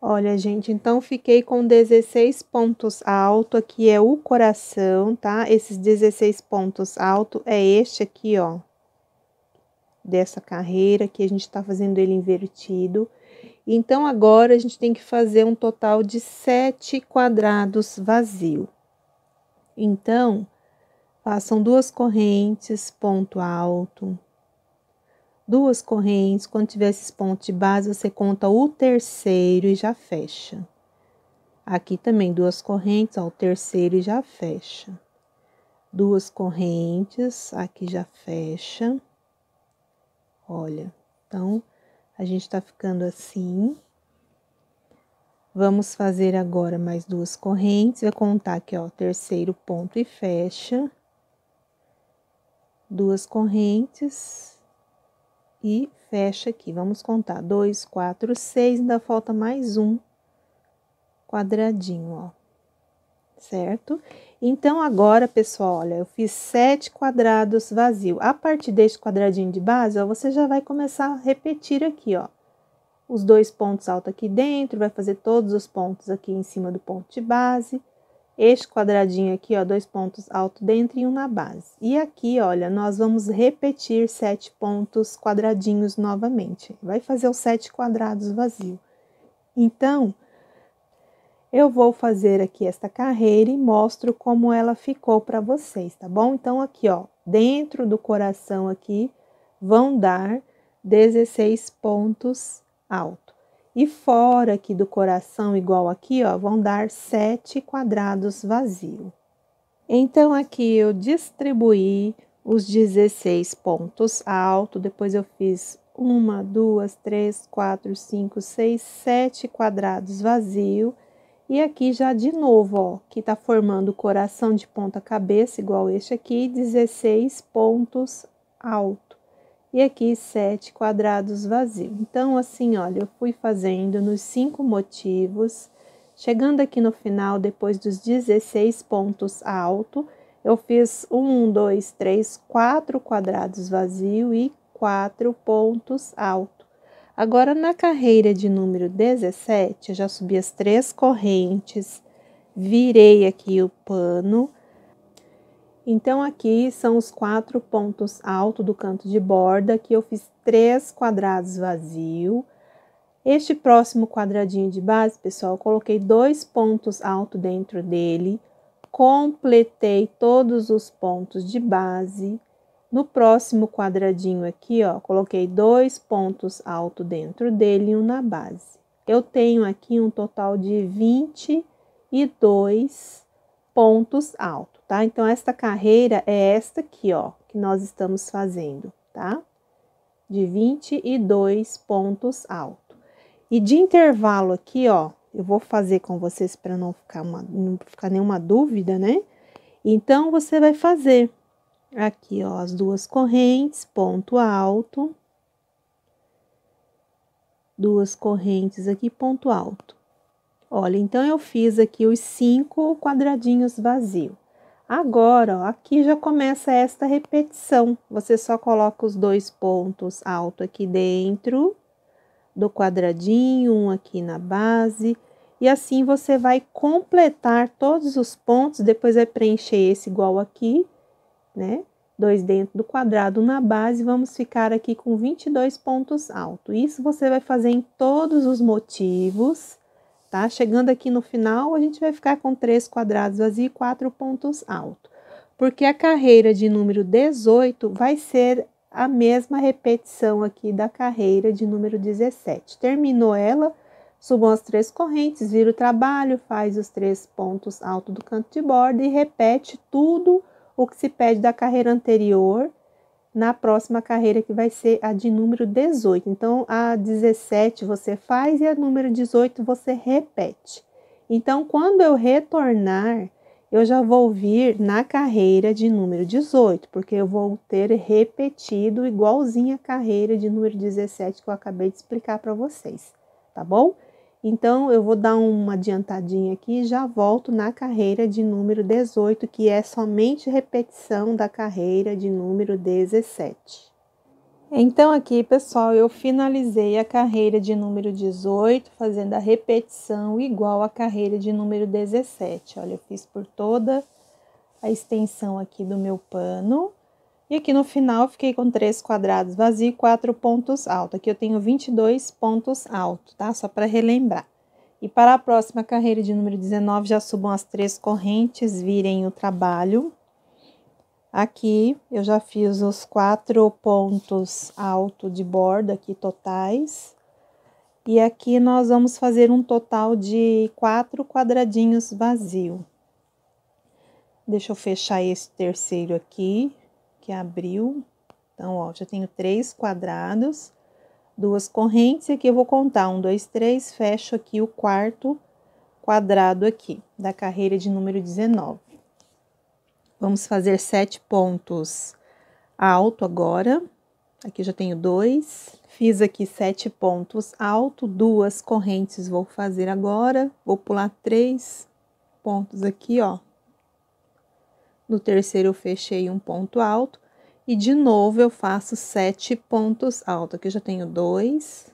Olha, gente, então fiquei com 16 pontos alto, aqui é o coração, tá? Esses 16 pontos alto é este aqui, ó, dessa carreira, que a gente tá fazendo ele invertido. Então agora a gente tem que fazer um total de sete quadrados vazio. Então, façam duas correntes, ponto alto, duas correntes. Quando tiver esses pontos de base, você conta o terceiro e já fecha. Aqui também duas correntes, ó, o terceiro e já fecha. Duas correntes, aqui já fecha. Olha, então, a gente está ficando assim. Vamos fazer agora mais duas correntes. Vai contar aqui, ó, terceiro ponto e fecha. Duas correntes e fecha aqui. Vamos contar dois, quatro, seis. Ainda falta mais um quadradinho, ó certo? Então, agora, pessoal, olha, eu fiz sete quadrados vazio. A partir deste quadradinho de base, ó, você já vai começar a repetir aqui, ó. Os dois pontos altos aqui dentro, vai fazer todos os pontos aqui em cima do ponto de base. Este quadradinho aqui, ó, dois pontos alto dentro e um na base. E aqui, olha, nós vamos repetir sete pontos quadradinhos novamente. Vai fazer os sete quadrados vazio. Então, eu vou fazer aqui esta carreira e mostro como ela ficou para vocês, tá bom? Então, aqui, ó, dentro do coração aqui, vão dar 16 pontos alto. E fora aqui do coração, igual aqui, ó, vão dar 7 quadrados vazio. Então, aqui eu distribuí os 16 pontos alto, depois eu fiz uma, duas, três, quatro, cinco, seis, sete quadrados vazio e aqui já de novo, ó, que está formando o coração de ponta cabeça, igual este aqui, 16 pontos alto. E aqui, 7 quadrados vazios. Então, assim, olha, eu fui fazendo nos cinco motivos. Chegando aqui no final, depois dos 16 pontos alto, eu fiz um, dois, três, quatro quadrados vazios e quatro pontos altos. Agora, na carreira de número 17, eu já subi as três correntes, virei aqui o pano. Então, aqui são os quatro pontos altos do canto de borda, que eu fiz três quadrados vazio. Este próximo quadradinho de base, pessoal, eu coloquei dois pontos altos dentro dele, completei todos os pontos de base, no próximo quadradinho aqui, ó, coloquei dois pontos alto dentro dele e um na base. Eu tenho aqui um total de 22 pontos altos, tá? Então, esta carreira é esta aqui, ó, que nós estamos fazendo, tá? De 22 pontos altos. E de intervalo aqui, ó, eu vou fazer com vocês para não ficar uma, não ficar nenhuma dúvida, né? Então, você vai fazer aqui ó, as duas correntes, ponto alto, duas correntes aqui, ponto alto. Olha, então eu fiz aqui os cinco quadradinhos vazio. Agora, ó, aqui já começa esta repetição. Você só coloca os dois pontos alto aqui dentro do quadradinho, um aqui na base, e assim você vai completar todos os pontos, depois vai preencher esse igual aqui, né? Dois dentro do quadrado na base, vamos ficar aqui com 22 pontos altos. Isso você vai fazer em todos os motivos, tá? Chegando aqui no final, a gente vai ficar com três quadrados vazios e quatro pontos altos. Porque a carreira de número 18 vai ser a mesma repetição aqui da carreira de número 17. Terminou ela, subam as três correntes, vira o trabalho, faz os três pontos altos do canto de borda e repete tudo o que se pede da carreira anterior na próxima carreira que vai ser a de número 18. Então a 17 você faz e a número 18 você repete. Então quando eu retornar, eu já vou vir na carreira de número 18, porque eu vou ter repetido igualzinho a carreira de número 17 que eu acabei de explicar para vocês, tá bom? Então, eu vou dar uma adiantadinha aqui e já volto na carreira de número 18, que é somente repetição da carreira de número 17. Então, aqui, pessoal, eu finalizei a carreira de número 18, fazendo a repetição igual à carreira de número 17. Olha, eu fiz por toda a extensão aqui do meu pano. E aqui no final fiquei com três quadrados vazios e quatro pontos altos. Aqui eu tenho 22 pontos altos, tá? Só para relembrar. E para a próxima carreira de número 19, já subam as três correntes, virem o trabalho. Aqui eu já fiz os quatro pontos altos de borda aqui totais. E aqui nós vamos fazer um total de quatro quadradinhos vazio. Deixa eu fechar esse terceiro aqui que abriu. Então, ó, já tenho três quadrados, duas correntes, e aqui eu vou contar um, dois, três, fecho aqui o quarto quadrado aqui, da carreira de número 19. Vamos fazer sete pontos alto agora. Aqui já tenho dois, fiz aqui sete pontos alto, duas correntes vou fazer agora, vou pular três pontos aqui, ó, no terceiro eu fechei um ponto alto, e de novo eu faço sete pontos altos. Aqui eu já tenho dois.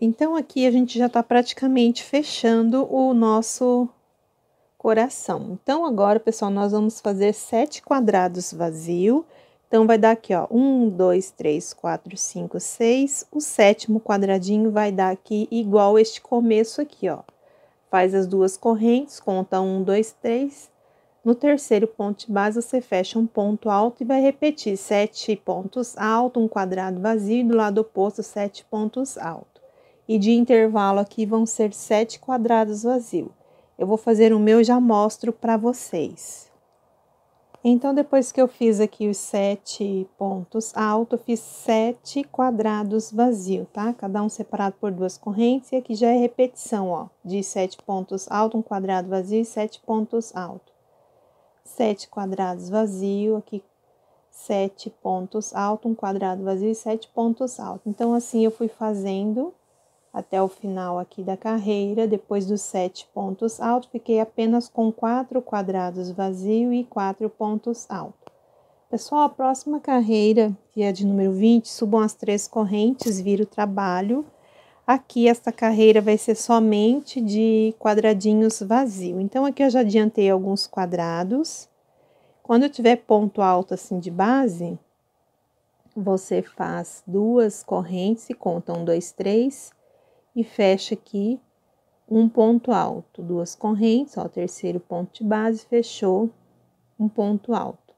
Então, aqui a gente já tá praticamente fechando o nosso coração. Então, agora, pessoal, nós vamos fazer sete quadrados vazio. Então, vai dar aqui, ó, um, dois, três, quatro, cinco, seis. O sétimo quadradinho vai dar aqui igual este começo aqui, ó. Faz as duas correntes, conta um, dois, três, no terceiro ponto de base, você fecha um ponto alto e vai repetir sete pontos altos, um quadrado vazio, e do lado oposto, sete pontos altos. E de intervalo aqui vão ser sete quadrados vazios. Eu vou fazer o meu e já mostro para vocês. Então, depois que eu fiz aqui os sete pontos altos, fiz sete quadrados vazios, tá? Cada um separado por duas correntes, e aqui já é repetição, ó, de sete pontos alto, um quadrado vazio e sete pontos alto sete quadrados vazio, aqui sete pontos alto, um quadrado vazio e sete pontos altos. Então, assim eu fui fazendo até o final aqui da carreira, depois dos sete pontos altos, fiquei apenas com quatro quadrados vazio e quatro pontos altos. Pessoal, a próxima carreira, que é de número 20, subam as três correntes, vira o trabalho Aqui esta carreira vai ser somente de quadradinhos vazio. Então, aqui eu já adiantei alguns quadrados. Quando eu tiver ponto alto assim de base, você faz duas correntes e conta um, dois, três e fecha aqui um ponto alto, duas correntes, ó, terceiro ponto de base, fechou um ponto alto.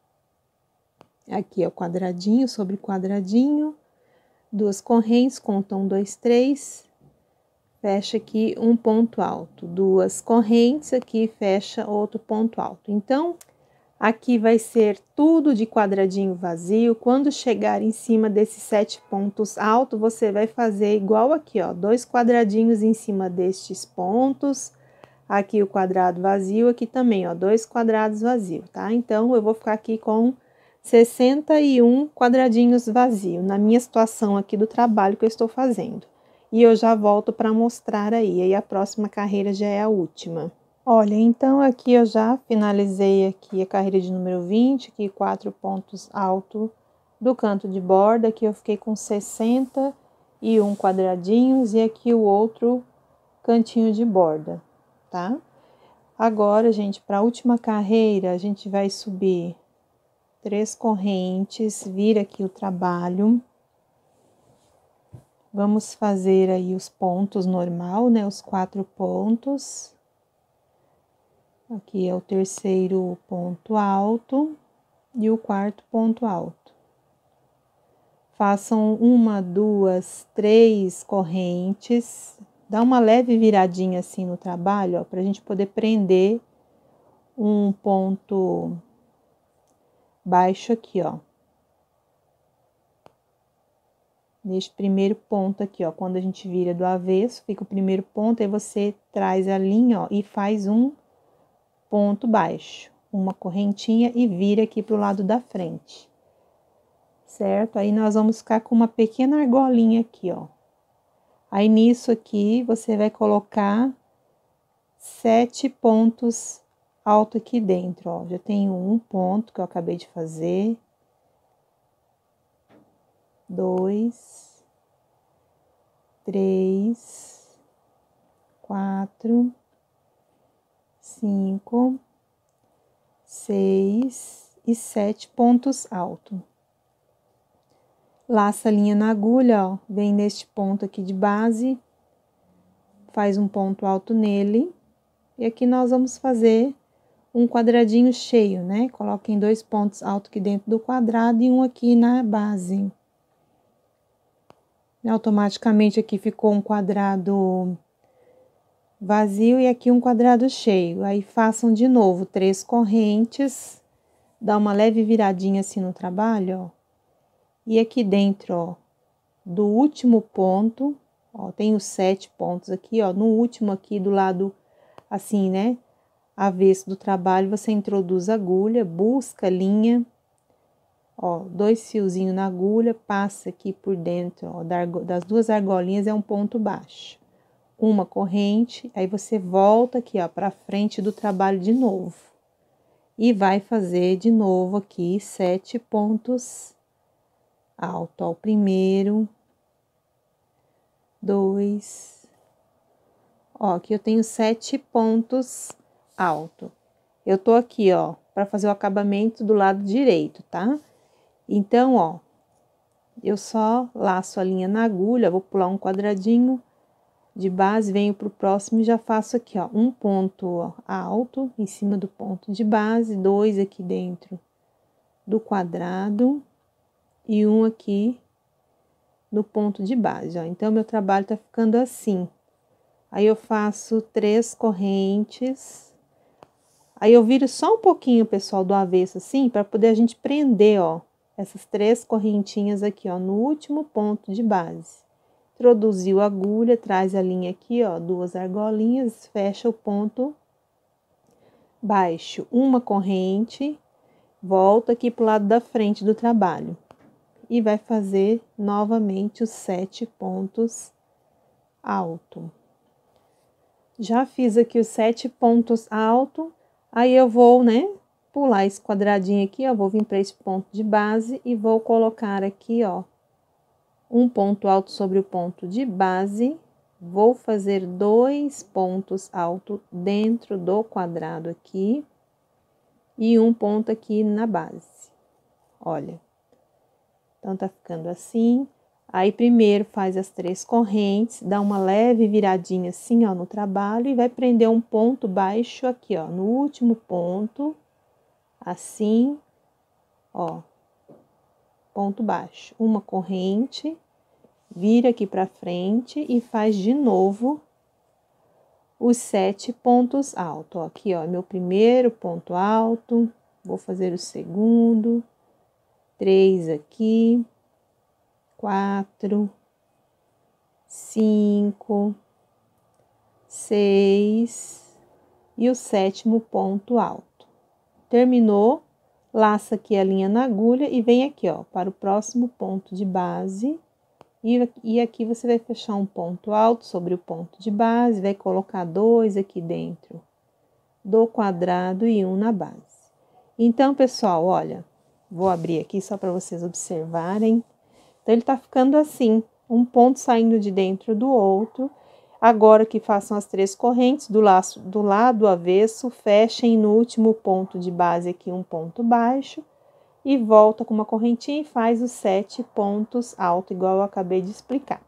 Aqui é o quadradinho sobre quadradinho, duas correntes, conta um, dois, três, fecha aqui um ponto alto, duas correntes aqui, fecha outro ponto alto. Então, aqui vai ser tudo de quadradinho vazio. Quando chegar em cima desses sete pontos altos, você vai fazer igual aqui, ó, dois quadradinhos em cima destes pontos. Aqui o quadrado vazio, aqui também, ó, dois quadrados vazios, tá? Então, eu vou ficar aqui com 61 quadradinhos vazio, na minha situação aqui do trabalho que eu estou fazendo. E eu já volto para mostrar aí, aí a próxima carreira já é a última. Olha, então aqui eu já finalizei aqui a carreira de número 20, aqui quatro pontos alto do canto de borda, aqui eu fiquei com 61 quadradinhos e aqui o outro cantinho de borda, tá? Agora, gente, para a última carreira, a gente vai subir três correntes, vira aqui o trabalho. Vamos fazer aí os pontos normal, né? Os quatro pontos. Aqui é o terceiro ponto alto e o quarto ponto alto. Façam uma, duas, três correntes. Dá uma leve viradinha assim no trabalho, ó, para a gente poder prender um ponto baixo aqui, ó. Neste primeiro ponto aqui, ó, quando a gente vira do avesso, fica o primeiro ponto, aí você traz a linha, ó, e faz um ponto baixo, uma correntinha e vira aqui pro lado da frente. Certo? Aí nós vamos ficar com uma pequena argolinha aqui, ó. Aí nisso aqui, você vai colocar sete pontos alto aqui dentro, ó. Já tenho um ponto que eu acabei de fazer. Dois. Três. Quatro. Cinco. Seis e sete pontos alto. Laça a linha na agulha, ó. Vem neste ponto aqui de base. Faz um ponto alto nele. E aqui nós vamos fazer um quadradinho cheio, né? Coloquem dois pontos altos aqui dentro do quadrado e um aqui na base. Automaticamente aqui ficou um quadrado vazio e aqui um quadrado cheio. Aí façam de novo três correntes, dá uma leve viradinha assim no trabalho, ó. E aqui dentro, ó, do último ponto, ó, tem os sete pontos aqui, ó, no último aqui do lado assim, né? avesso do trabalho, você introduz agulha, busca linha, ó, dois fiozinhos na agulha, passa aqui por dentro, ó, das duas argolinhas é um ponto baixo. Uma corrente, aí você volta aqui, ó, para frente do trabalho de novo. E vai fazer de novo aqui sete pontos alto, ó, primeiro, dois, ó, aqui eu tenho sete pontos alto. Eu tô aqui, ó, para fazer o acabamento do lado direito, tá? Então, ó, eu só laço a linha na agulha, vou pular um quadradinho de base, venho pro próximo e já faço aqui, ó, um ponto ó, alto em cima do ponto de base, dois aqui dentro do quadrado e um aqui no ponto de base, ó. Então, meu trabalho tá ficando assim. Aí, eu faço três correntes Aí eu viro só um pouquinho, pessoal, do avesso assim, para poder a gente prender, ó, essas três correntinhas aqui, ó, no último ponto de base. Introduziu a agulha, traz a linha aqui, ó, duas argolinhas, fecha o ponto baixo, uma corrente, volta aqui pro lado da frente do trabalho. E vai fazer novamente os sete pontos alto. Já fiz aqui os sete pontos alto, Aí eu vou, né, pular esse quadradinho aqui, ó, vou vir para esse ponto de base e vou colocar aqui, ó, um ponto alto sobre o ponto de base, vou fazer dois pontos altos dentro do quadrado aqui e um ponto aqui na base. Olha, então tá ficando assim. Aí primeiro faz as três correntes, dá uma leve viradinha assim, ó, no trabalho e vai prender um ponto baixo aqui, ó, no último ponto, assim, ó, ponto baixo. Uma corrente, vira aqui para frente e faz de novo os sete pontos altos. Aqui, ó, meu primeiro ponto alto, vou fazer o segundo, três aqui, quatro, cinco, seis e o sétimo ponto alto. Terminou, laça aqui a linha na agulha e vem aqui, ó, para o próximo ponto de base. E, e aqui você vai fechar um ponto alto sobre o ponto de base, vai colocar dois aqui dentro do quadrado e um na base. Então, pessoal, olha, vou abrir aqui só para vocês observarem. Então ele está ficando assim, um ponto saindo de dentro do outro. Agora que façam as três correntes do laço do lado avesso, fechem no último ponto de base aqui um ponto baixo e volta com uma correntinha e faz os sete pontos alto, igual eu acabei de explicar.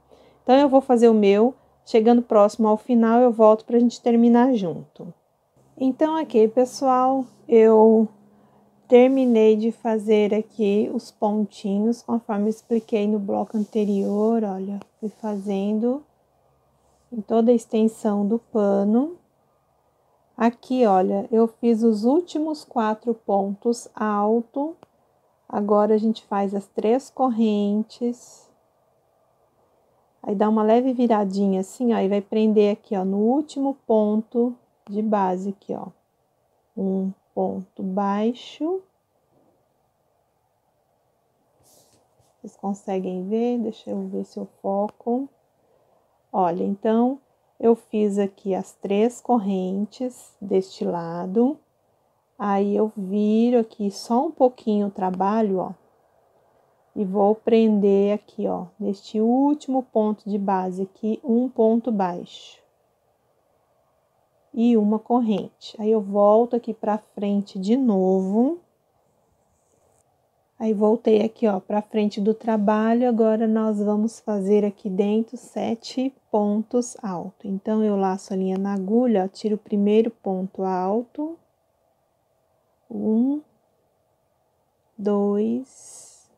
Então eu vou fazer o meu, chegando próximo ao final eu volto para a gente terminar junto. Então aqui pessoal, eu Terminei de fazer aqui os pontinhos, conforme expliquei no bloco anterior, olha, fui fazendo em toda a extensão do pano. Aqui, olha, eu fiz os últimos quatro pontos alto. Agora, a gente faz as três correntes. Aí, dá uma leve viradinha assim, ó, e vai prender aqui, ó, no último ponto de base aqui, ó. Um, ponto baixo. Vocês conseguem ver? Deixa eu ver se eu foco. Olha, então, eu fiz aqui as três correntes deste lado. Aí, eu viro aqui só um pouquinho o trabalho, ó. E vou prender aqui, ó, neste último ponto de base aqui, um ponto baixo e uma corrente. Aí eu volto aqui para frente de novo. Aí voltei aqui, ó, para frente do trabalho. Agora nós vamos fazer aqui dentro sete pontos alto. Então eu laço a linha na agulha, ó, tiro o primeiro ponto alto. Um, dois,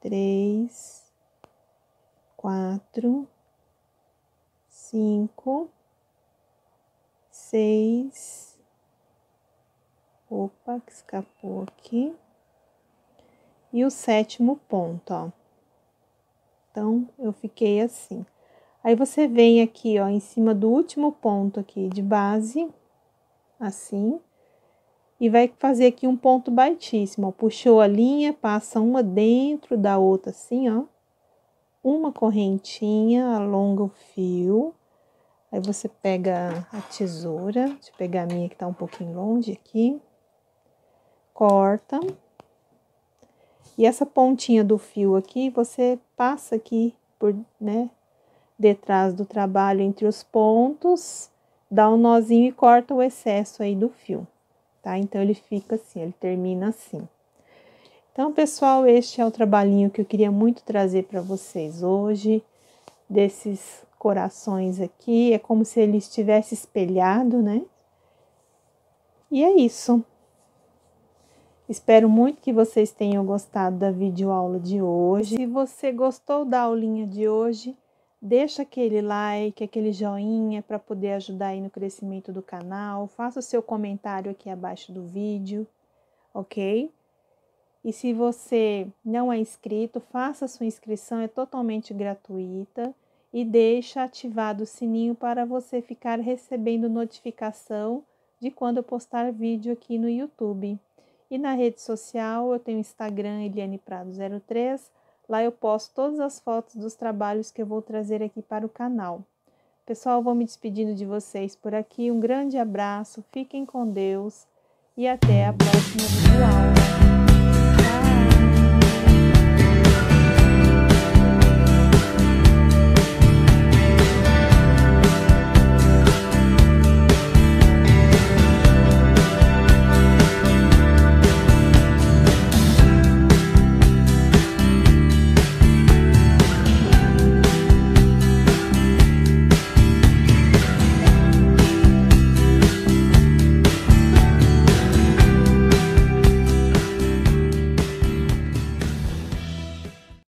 três, quatro, cinco seis. Opa, que escapou aqui. E o sétimo ponto, ó. Então, eu fiquei assim. Aí, você vem aqui, ó, em cima do último ponto aqui de base, assim. E vai fazer aqui um ponto baixíssimo, ó. Puxou a linha, passa uma dentro da outra, assim, ó. Uma correntinha, alonga o fio Aí você pega a tesoura, deixa eu pegar a minha que tá um pouquinho longe aqui, corta. E essa pontinha do fio aqui, você passa aqui por, né, detrás do trabalho entre os pontos, dá um nozinho e corta o excesso aí do fio, tá? Então, ele fica assim, ele termina assim. Então, pessoal, este é o trabalhinho que eu queria muito trazer para vocês hoje, desses corações aqui, é como se ele estivesse espelhado, né? E é isso. Espero muito que vocês tenham gostado da videoaula de hoje. Se você gostou da aulinha de hoje, deixa aquele like, aquele joinha para poder ajudar aí no crescimento do canal. Faça o seu comentário aqui abaixo do vídeo, ok? E se você não é inscrito, faça sua inscrição, é totalmente gratuita e deixa ativado o sininho para você ficar recebendo notificação de quando eu postar vídeo aqui no YouTube. E na rede social, eu tenho Instagram Eliane Prado03. Lá eu posto todas as fotos dos trabalhos que eu vou trazer aqui para o canal. Pessoal, vou me despedindo de vocês por aqui. Um grande abraço, fiquem com Deus e até a próxima videoaula.